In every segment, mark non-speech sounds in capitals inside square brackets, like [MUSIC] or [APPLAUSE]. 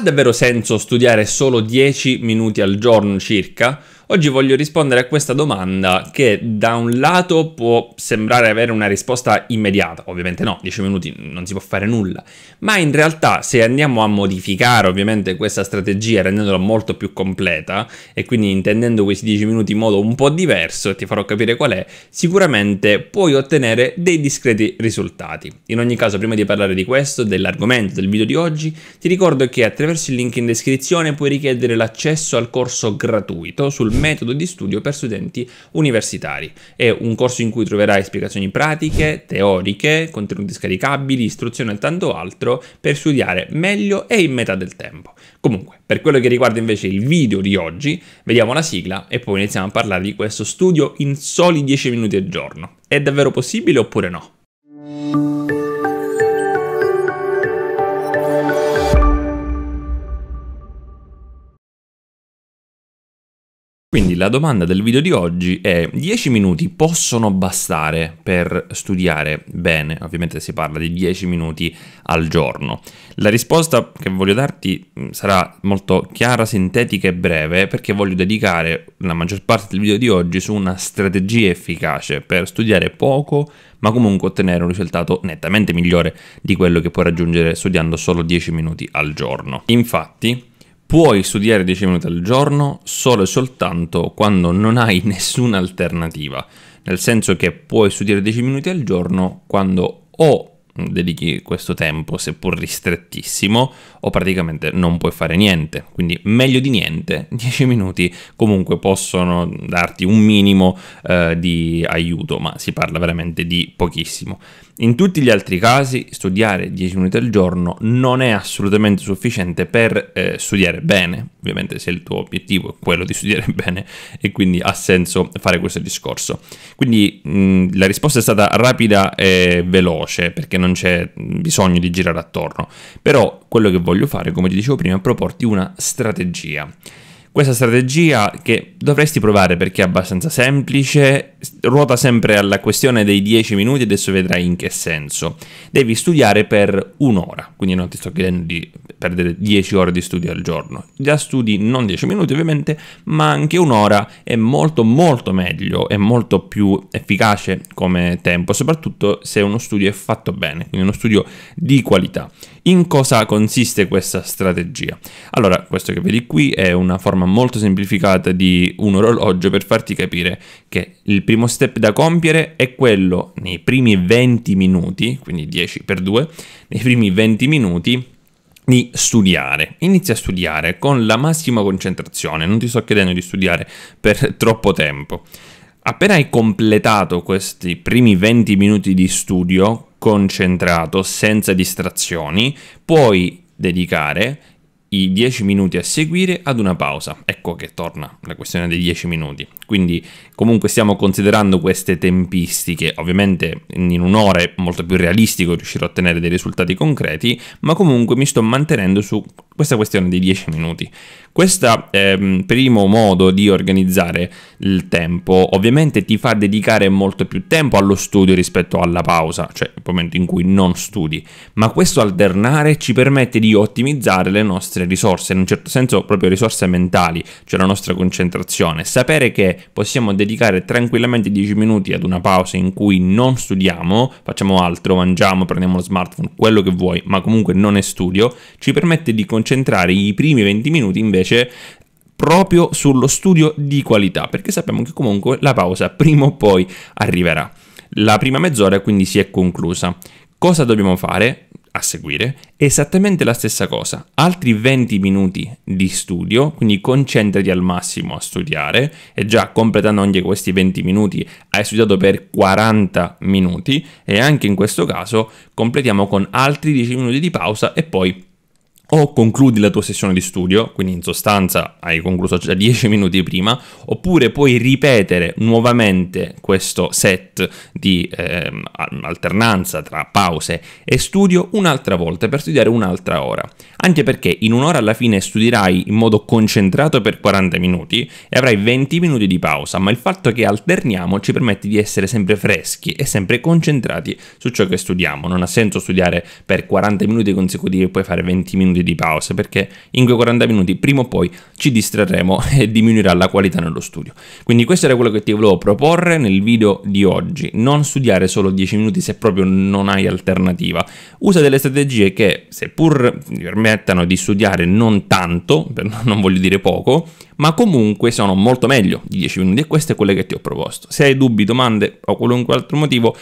Ha davvero senso studiare solo 10 minuti al giorno circa? Oggi voglio rispondere a questa domanda che da un lato può sembrare avere una risposta immediata, ovviamente no, 10 minuti non si può fare nulla, ma in realtà se andiamo a modificare ovviamente questa strategia rendendola molto più completa e quindi intendendo questi 10 minuti in modo un po' diverso, e ti farò capire qual è, sicuramente puoi ottenere dei discreti risultati. In ogni caso, prima di parlare di questo, dell'argomento del video di oggi, ti ricordo che attraverso il link in descrizione puoi richiedere l'accesso al corso gratuito sul metodo di studio per studenti universitari. È un corso in cui troverai spiegazioni pratiche, teoriche, contenuti scaricabili, istruzioni e tanto altro per studiare meglio e in metà del tempo. Comunque, per quello che riguarda invece il video di oggi, vediamo la sigla e poi iniziamo a parlare di questo studio in soli 10 minuti al giorno. È davvero possibile oppure no? Quindi la domanda del video di oggi è 10 minuti possono bastare per studiare bene? Ovviamente si parla di 10 minuti al giorno. La risposta che voglio darti mm, sarà molto chiara, sintetica e breve perché voglio dedicare la maggior parte del video di oggi su una strategia efficace per studiare poco ma comunque ottenere un risultato nettamente migliore di quello che puoi raggiungere studiando solo 10 minuti al giorno. Infatti Puoi studiare 10 minuti al giorno solo e soltanto quando non hai [LAUGHS] nessuna alternativa, nel senso che puoi studiare 10 minuti al giorno quando o dedichi questo tempo, seppur ristrettissimo, o praticamente non puoi fare niente. Quindi meglio di niente, 10 [LAUGHS] minuti comunque possono darti un minimo eh, di aiuto, ma si parla veramente di pochissimo. In tutti gli altri casi, studiare 10 minuti al giorno non è assolutamente sufficiente per eh, studiare bene ovviamente se il tuo obiettivo è quello di [LAUGHS] studiare bene e quindi ha senso fare questo discorso. Quindi mh, mm, la risposta è stata rapida e veloce perché non c'è bisogno di girare attorno, però quello che voglio fare, come ti dicevo prima, è proporti una strategia. Questa strategia che dovresti provare perché è abbastanza semplice, ruota sempre alla questione dei 10 minuti, adesso vedrai in che senso. Devi studiare per un'ora, quindi non ti sto chiedendo di perdere 10 ore di studio al giorno. Già studi non 10 minuti ovviamente, ma anche un'ora è molto molto meglio, è molto più efficace come tempo, soprattutto se uno studio è fatto bene, quindi uno studio di qualità. In cosa consiste questa strategia? Allora, questo che vedi qui è una forma molto semplificata di un orologio per farti capire che il primo step da compiere è quello nei primi 20 minuti, quindi 10 per 2, nei primi 20 minuti di studiare. Inizia a studiare con la massima concentrazione, non ti sto chiedendo di studiare per troppo tempo. Appena hai completato questi primi 20 minuti di studio, concentrato, senza distrazioni, puoi dedicare i 10 minuti a seguire ad una pausa. Ecco che torna la questione dei 10 minuti. Quindi comunque stiamo considerando queste tempistiche. Ovviamente in un'ora è molto più realistico riuscire a ottenere dei risultati concreti, ma comunque mi sto mantenendo su questa questione dei 10 minuti. Questo ehm, primo modo di organizzare il tempo ovviamente ti fa dedicare molto più tempo allo studio rispetto alla pausa, cioè il momento in cui non studi, ma questo alternare ci permette di ottimizzare le nostre risorse, in un certo senso proprio risorse mentali, cioè la nostra concentrazione, sapere che possiamo dedicare tranquillamente 10 minuti ad una pausa in cui non studiamo, facciamo altro, mangiamo, prendiamo lo smartphone, quello che vuoi, ma comunque non è studio, ci permette di concentrare i primi 20 minuti invece invece proprio sullo studio di qualità, perché sappiamo che comunque la pausa prima o poi arriverà. La prima mezz'ora quindi si è conclusa. Cosa dobbiamo fare? a seguire, esattamente la stessa cosa, altri 20 minuti di studio, quindi concentrati al massimo a studiare e già completando anche questi 20 minuti hai studiato per 40 minuti e anche in questo caso completiamo con altri 10 minuti di pausa e poi o concludi la tua sessione di studio, quindi in sostanza hai concluso già 10 minuti prima, oppure puoi ripetere nuovamente questo set di eh, alternanza tra pause e studio un'altra volta per studiare un'altra ora. Anche perché in un'ora alla fine studierai in modo concentrato per 40 minuti e avrai 20 minuti di pausa, ma il fatto che alterniamo ci permette di essere sempre freschi e sempre concentrati su ciò che studiamo. Non ha senso studiare per 40 minuti consecutivi e poi fare 20 minuti minuti di pausa perché in quei 40 minuti prima o poi ci distrarremo [LAUGHS] e diminuirà la qualità nello studio. Quindi questo era quello che ti volevo proporre nel video di oggi. Non studiare solo 10 minuti se proprio non hai alternativa. Usa delle strategie che seppur ti permettano di studiare non tanto, [LAUGHS] non voglio dire poco, ma comunque sono molto meglio di 10 minuti e queste sono quelle che ti ho proposto. Se hai dubbi, domande o qualunque altro motivo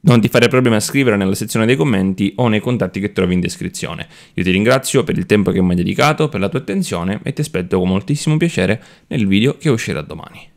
non ti fare problemi a scrivere nella sezione dei commenti o nei contatti che trovi in descrizione. Io ti ringrazio per il tempo che mi hai dedicato, per la tua attenzione e ti aspetto con moltissimo piacere nel video che uscirà domani.